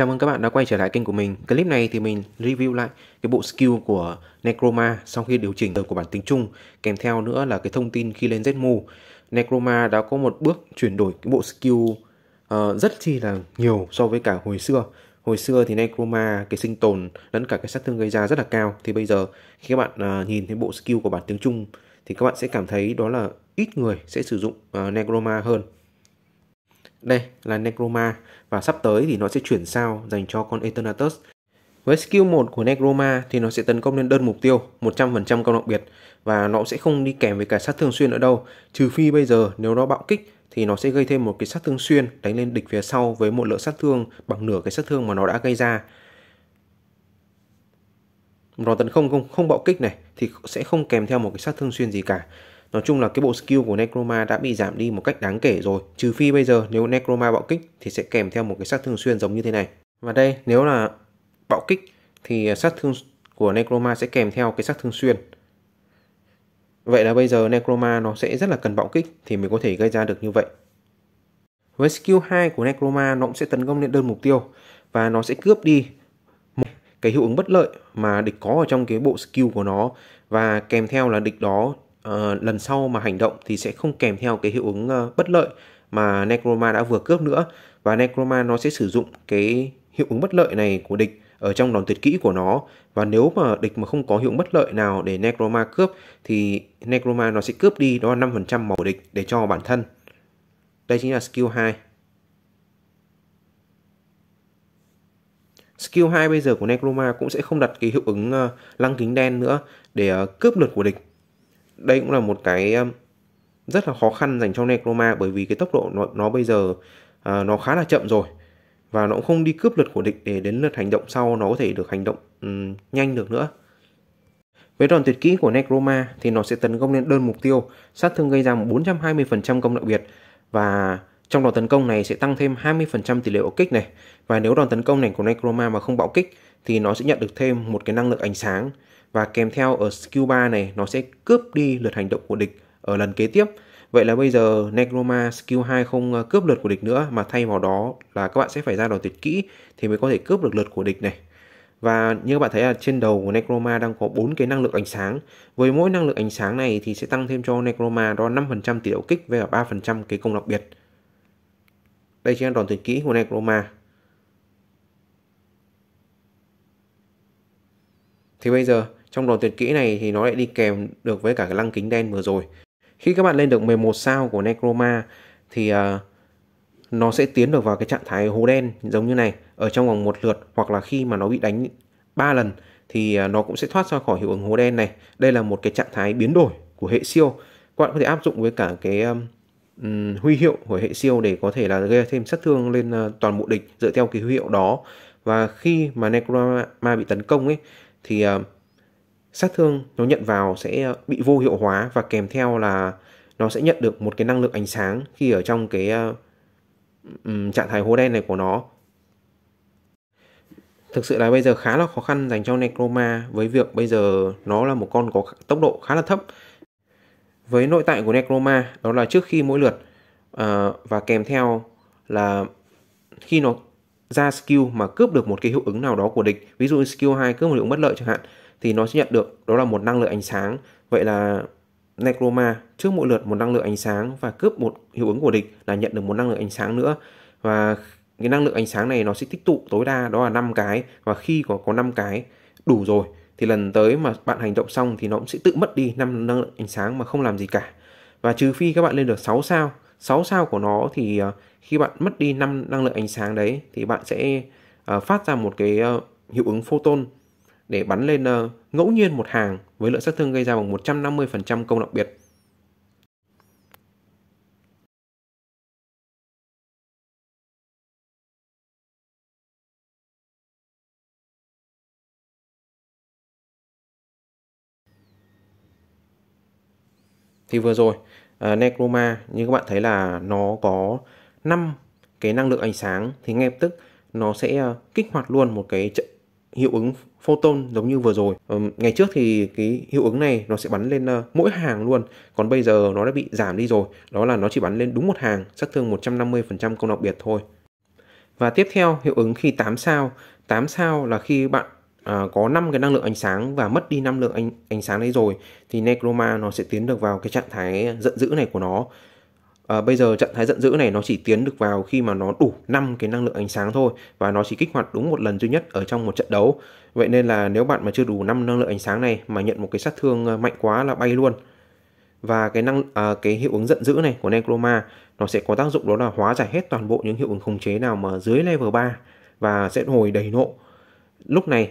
Chào mừng các bạn đã quay trở lại kênh của mình. Clip này thì mình review lại cái bộ skill của Necroma sau khi điều chỉnh của bản tính chung, kèm theo nữa là cái thông tin khi lên Zmu. Necroma đã có một bước chuyển đổi cái bộ skill uh, rất chi là nhiều so với cả hồi xưa. Hồi xưa thì Necroma cái sinh tồn lẫn cả cái sát thương gây ra rất là cao thì bây giờ khi các bạn uh, nhìn thấy bộ skill của bản tiếng Trung thì các bạn sẽ cảm thấy đó là ít người sẽ sử dụng uh, Necroma hơn. Đây là Necroma và sắp tới thì nó sẽ chuyển sao dành cho con Eternatus. Với skill 1 của Necroma thì nó sẽ tấn công lên đơn mục tiêu 100% công đặc biệt và nó sẽ không đi kèm với cả sát thương xuyên nữa đâu. Trừ phi bây giờ nếu nó bạo kích thì nó sẽ gây thêm một cái sát thương xuyên đánh lên địch phía sau với một lượng sát thương bằng nửa cái sát thương mà nó đã gây ra. Nó tấn công không không bạo kích này thì sẽ không kèm theo một cái sát thương xuyên gì cả. Nói chung là cái bộ skill của Necroma đã bị giảm đi một cách đáng kể rồi, trừ phi bây giờ nếu Necroma bạo kích thì sẽ kèm theo một cái sát thương xuyên giống như thế này. Và đây nếu là bạo kích thì sát thương của Necroma sẽ kèm theo cái sát thương xuyên. Vậy là bây giờ Necroma nó sẽ rất là cần bạo kích thì mới có thể gây ra được như vậy. Với skill 2 của Necroma nó cũng sẽ tấn công lên đơn mục tiêu và nó sẽ cướp đi một cái hiệu ứng bất lợi mà địch có ở trong cái bộ skill của nó và kèm theo là địch đó uh, lần sau mà hành động thì sẽ không kèm theo cái hiệu ứng uh, bất lợi mà Necroma đã vừa cướp nữa và Necroma nó sẽ sử dụng cái hiệu ứng bất lợi này của địch ở trong đòn tuyệt kỹ của nó và nếu mà địch mà không có hiệu ứng bất lợi nào để Necroma cướp thì Necroma nó sẽ cướp đi đó là 5% máu địch để cho bản thân. Đây chính là skill 2. Skill 2 bây giờ của Necroma cũng sẽ không đặt cái hiệu ứng ờ, lăng kính đen nữa để cướp lượt của địch đây cũng là một cái rất là khó khăn dành cho Necroma bởi vì cái tốc độ nó, nó bây giờ à, nó khá là chậm rồi và nó cũng không đi cướp lượt của địch để đến lượt hành động sau nó có thể được hành động um, nhanh được nữa. Với đòn tuyệt kỹ của Necroma thì nó sẽ tấn công lên đơn mục tiêu, sát thương gây ra 420% công đặc biệt và trong đòn tấn công này sẽ tăng thêm 20% tỷ lệ bạo kích này và nếu đòn tấn công này của Necroma mà không bạo kích thì nó sẽ nhận được thêm một cái năng lượng ánh sáng và kèm theo ở skill 3 này nó sẽ cướp đi lượt hành động của địch ở lần kế tiếp. Vậy là bây giờ Necroma skill 2 không ờ, cướp lượt của địch nữa mà thay vào đó là các bạn sẽ phải ra đòn tuyệt kỹ thì mới có thể cướp được lượt của địch này. Và như các bạn thấy là trên đầu của Necroma đang có 4 cái năng lượng ánh sáng. Với mỗi năng lượng ánh sáng này thì sẽ tăng thêm cho Necroma đó 5% tỷ độ kích với cả 3% cái công đặc biệt. Đây chính là đòn tuyệt kỹ của Necroma. Thì bây giờ trong đòn tuyệt kỹ này thì nó lại đi kèm được với cả cái lăng kính đen vừa rồi. Khi các bạn lên được 11 sao của Necroma thì uh, nó sẽ tiến được vào cái trạng thái hố đen giống như này ở trong vòng một lượt hoặc là khi mà nó bị đánh 3 lần thì à, nó cũng sẽ thoát ra khỏi hiệu ứng hố đen này. Đây là một cái trạng thái biến đổi của hệ siêu. Các bạn có thể áp dụng với cả cái um, huy hiệu của hệ siêu để có thể là gây thêm sát thương lên à, toàn bộ địch dựa theo cái huy hiệu đó. Và khi mà Necroma bị tấn công ấy thì uh, sát thương nó nhận vào sẽ ờ, bị vô hiệu hóa và kèm theo là nó sẽ nhận được một cái năng lượng ánh sáng khi ở trong cái ờ, trạng thái hố đen này của nó. Thực sự là bây giờ khá là khó khăn dành cho Necroma với việc bây giờ nó là một con có tốc độ khá là thấp. Với nội tại của Necroma đó là trước khi mỗi lượt ờ, và kèm theo là khi nó ra skill mà cướp được một cái hiệu ứng nào đó của địch ví dụ skill 2 cướp một hiệu bất lợi chẳng hạn thì nó sẽ nhận được đó là một năng lượng ánh sáng vậy là necroma trước mỗi lượt một năng lượng ánh sáng và cướp một hiệu ứng của địch là nhận được một năng lượng ánh sáng nữa và cái năng lượng ánh sáng này nó sẽ tích tụ tối đa đó là 5 cái và khi có có 5 cái đủ rồi thì lần tới mà bạn hành động xong thì nó cũng sẽ tự mất đi 5 năng lượng ánh sáng mà không làm gì cả. Và trừ phi các bạn lên được 6 sao, 6 sao của nó thì ờ, khi bạn mất đi 5 năng lượng ánh sáng đấy thì bạn sẽ ờ, phát ra một cái ờ, hiệu ứng photon để bắn lên ờ, ngẫu nhiên một hàng với lượng sát thương gây ra bằng 150% công đặc biệt. Thì vừa rồi, uh, Necroma như các bạn thấy là nó có 5 cái năng lượng ánh sáng thì ngay lập tức nó sẽ ờ, kích hoạt luôn một cái trận hiệu ứng photon giống như vừa rồi ừ, ngày trước thì cái hiệu ứng này nó sẽ bắn lên uh, mỗi hàng luôn còn bây giờ nó đã bị giảm đi rồi đó là nó chỉ bắn lên đúng một hàng sát thương 150% công đặc biệt thôi và tiếp theo hiệu ứng khi 8 sao 8 sao là khi bạn à, có 5 cái năng lượng ánh sáng và mất đi năng lượng ánh, ánh sáng đấy rồi thì Necroma nó sẽ tiến được vào cái trạng thái giận dữ này của nó À, bây giờ trạng thái giận dữ này nó chỉ tiến được vào khi mà nó đủ 5 cái năng lượng ánh sáng thôi và nó chỉ kích hoạt đúng một lần duy nhất ở trong một trận đấu. Vậy nên là nếu bạn mà chưa đủ 5 năng lượng ánh sáng này mà nhận một cái sát thương ờ, mạnh quá là bay luôn. Và cái năng à, cái hiệu ứng giận dữ này của Necroma nó sẽ có tác dụng đó là hóa giải hết toàn bộ những hiệu ứng khống chế nào mà dưới level 3 và sẽ hồi đầy nộ. Lúc này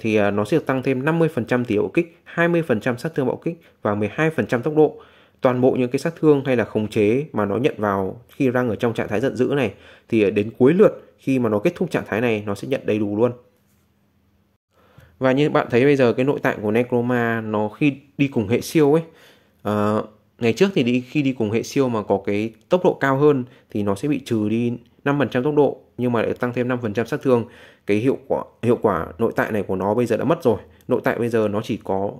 thì nó sẽ tăng thêm 50% tỷ hộ kích, 20% sát thương bạo kích và 12% tốc độ toàn bộ những cái sát thương hay là khống chế mà nó nhận vào khi đang ở trong trạng thái giận dữ này thì đến cuối lượt khi mà nó kết thúc trạng thái này nó sẽ nhận đầy đủ luôn. Và như bạn thấy bây giờ cái nội tạng của Necroma nó khi đi cùng hệ siêu ấy à, ngày trước thì đi khi đi cùng hệ siêu mà có cái tốc độ cao hơn thì nó sẽ bị trừ đi 5% tốc độ nhưng mà lại tăng thêm 5% sát thương cái hiệu quả hiệu quả nội tại này của nó bây giờ đã mất rồi nội tại bây giờ nó chỉ có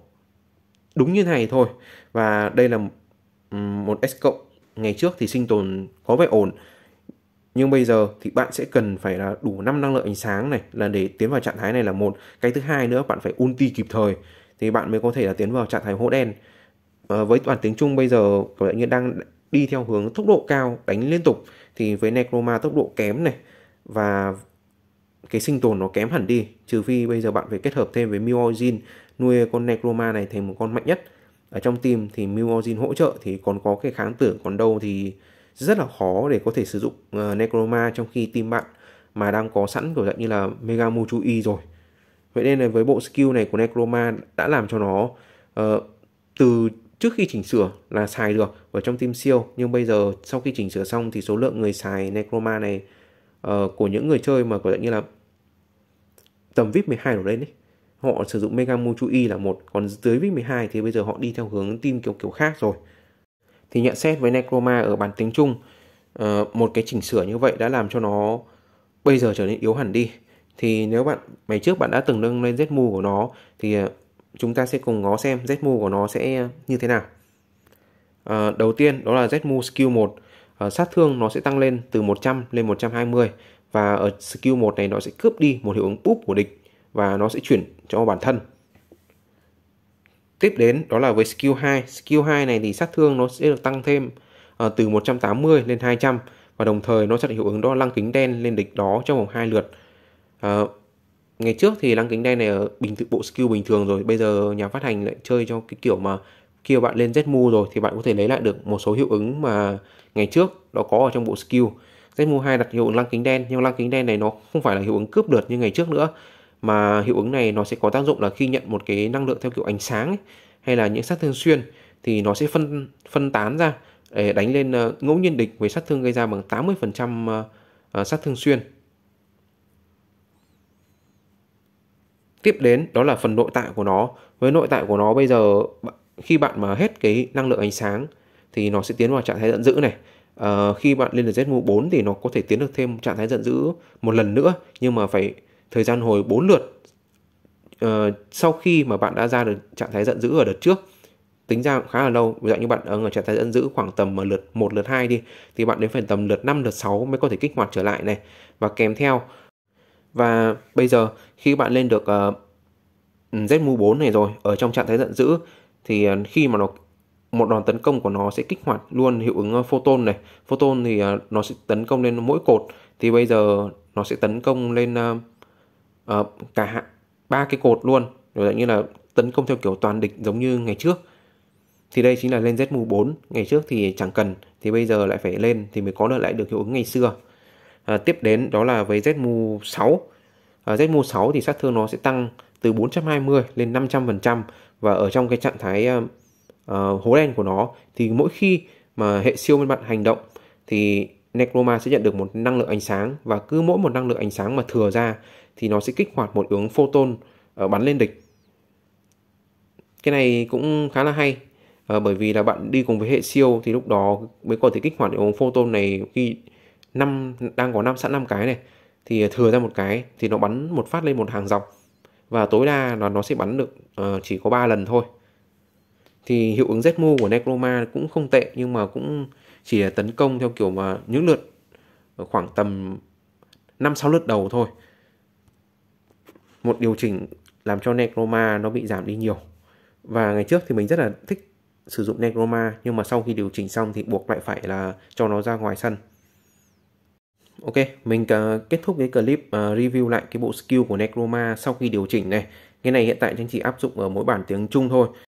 đúng như này thôi và đây là một S cộng ngày trước thì sinh tồn có vẻ ổn nhưng bây giờ thì bạn sẽ cần phải là đủ 5 năng lượng ánh sáng này là để tiến vào trạng thái này là một cái thứ hai nữa bạn phải ulti kịp thời thì bạn mới có thể là tiến vào trạng thái hố đen à, với toàn tiếng chung bây giờ có lẽ như đang đi theo hướng tốc độ cao đánh liên tục thì với Necroma tốc độ kém này và cái sinh tồn nó kém hẳn đi trừ phi bây giờ bạn phải kết hợp thêm với Mioizin nuôi con Necroma này thành một con mạnh nhất ở trong tim thì Muojin hỗ trợ thì còn có cái kháng tử còn đâu thì rất là khó để có thể sử dụng uh, Necroma trong khi tim bạn mà đang có sẵn kiểu dạng như là Mega Muchui rồi. Vậy nên là với bộ skill này của Necroma đã làm cho nó uh, từ trước khi chỉnh sửa là xài được ở trong team siêu nhưng bây giờ sau khi chỉnh sửa xong thì số lượng người xài Necroma này uh, của những người chơi mà kiểu dạng như là tầm VIP 12 đổ lên ấy họ sử dụng mega mochui là một còn dưới vip 12 thì bây giờ họ đi theo hướng team kiểu kiểu khác rồi thì nhận xét với necroma ở bản tính chung ờ, một cái chỉnh sửa như vậy đã làm cho nó bây giờ trở nên yếu hẳn đi thì nếu bạn ngày trước bạn đã từng nâng lên zmu của nó thì ờ, chúng ta sẽ cùng ngó xem zmu của nó sẽ như thế nào ờ, đầu tiên đó là zmu skill 1 sát thương nó sẽ tăng lên từ 100 lên 120 và ở skill 1 này nó sẽ cướp đi một hiệu ứng búp của địch và nó sẽ chuyển cho bản thân tiếp đến đó là với skill 2 skill 2 này thì sát thương nó sẽ được tăng thêm uh, từ 180 lên 200 và đồng thời nó sẽ hiệu ứng đó lăng kính đen lên địch đó trong vòng hai lượt uh, ngày trước thì lăng kính đen này ở bình tự bộ skill bình thường rồi bây giờ nhà phát hành lại chơi cho cái kiểu mà khi bạn lên Zmu rồi thì bạn có thể lấy lại được một số hiệu ứng mà ngày trước nó có ở trong bộ skill Zmu 2 đặt hiệu ứng lăng kính đen nhưng lăng kính đen này nó không phải là hiệu ứng cướp lượt như ngày trước nữa mà hiệu ứng này nó sẽ có tác dụng là khi nhận một cái năng lượng theo kiểu ánh sáng ấy, hay là những sát thương xuyên thì nó sẽ phân phân tán ra để đánh lên ờ, ngẫu nhiên địch với sát thương gây ra bằng 80% ờ, ờ, sát thương xuyên. Tiếp đến đó là phần nội tại của nó. Với nội tại của nó bây giờ khi bạn mà hết cái năng lượng ánh sáng thì nó sẽ tiến vào trạng thái giận dữ này. À, khi bạn lên được Z4 thì nó có thể tiến được thêm trạng thái giận dữ một lần nữa nhưng mà phải thời gian hồi 4 lượt uh, sau khi mà bạn đã ra được trạng thái giận dữ ở đợt trước tính ra khá là lâu ví dụ như bạn ở trạng thái giận dữ khoảng tầm ở lượt 1 lượt 2 đi thì bạn đến phải tầm lượt 5 lượt 6 mới có thể kích hoạt trở lại này và kèm theo và bây giờ khi bạn lên được uh, mu 4 này rồi ở trong trạng thái giận dữ thì ờ, khi mà nó một đòn tấn công của nó sẽ kích hoạt luôn hiệu ứng photon này photon thì nó sẽ tấn công lên mỗi cột thì bây giờ nó sẽ tấn công lên Ờ, cả ba cái cột luôn rồi như là tấn công theo kiểu toàn địch giống như ngày trước thì đây chính là lên Z mù 4 ngày trước thì chẳng cần thì bây giờ lại phải lên thì mới có được lại được hiệu ứng ngày xưa à, tiếp đến đó là với Z mù 6 à, ờ, Z mù 6 thì sát thương nó sẽ tăng từ 420 lên 500% và ở trong cái trạng thái uh, hố đen của nó thì mỗi khi mà hệ siêu bên bạn hành động thì Necroma sẽ nhận được một năng lượng ánh sáng và cứ mỗi một năng lượng ánh sáng mà thừa ra thì nó sẽ kích hoạt một ứng photon ở ờ, bắn lên địch. Cái này cũng khá là hay à, bởi vì là bạn đi cùng với hệ siêu thì lúc đó mới có thể kích hoạt ứng photon này khi năm đang có năm sẵn năm cái này thì ờ, thừa ra một cái thì nó bắn một phát lên một hàng dọc và tối đa là nó sẽ bắn được uh, chỉ có 3 lần thôi thì hiệu ứng Z mu của Necroma cũng không tệ nhưng mà cũng chỉ là tấn công theo kiểu mà những lượt ờ, khoảng tầm 5-6 lượt đầu thôi một điều chỉnh làm cho Necroma nó bị giảm đi nhiều và ngày trước thì mình rất là thích sử dụng Necroma nhưng mà sau khi điều chỉnh xong thì buộc lại phải là cho nó ra ngoài sân Ok, mình ờ, kết thúc cái clip ờ, review lại cái bộ skill của Necroma sau khi điều chỉnh này. Cái này hiện tại anh chỉ áp dụng ở mỗi bản tiếng Trung thôi.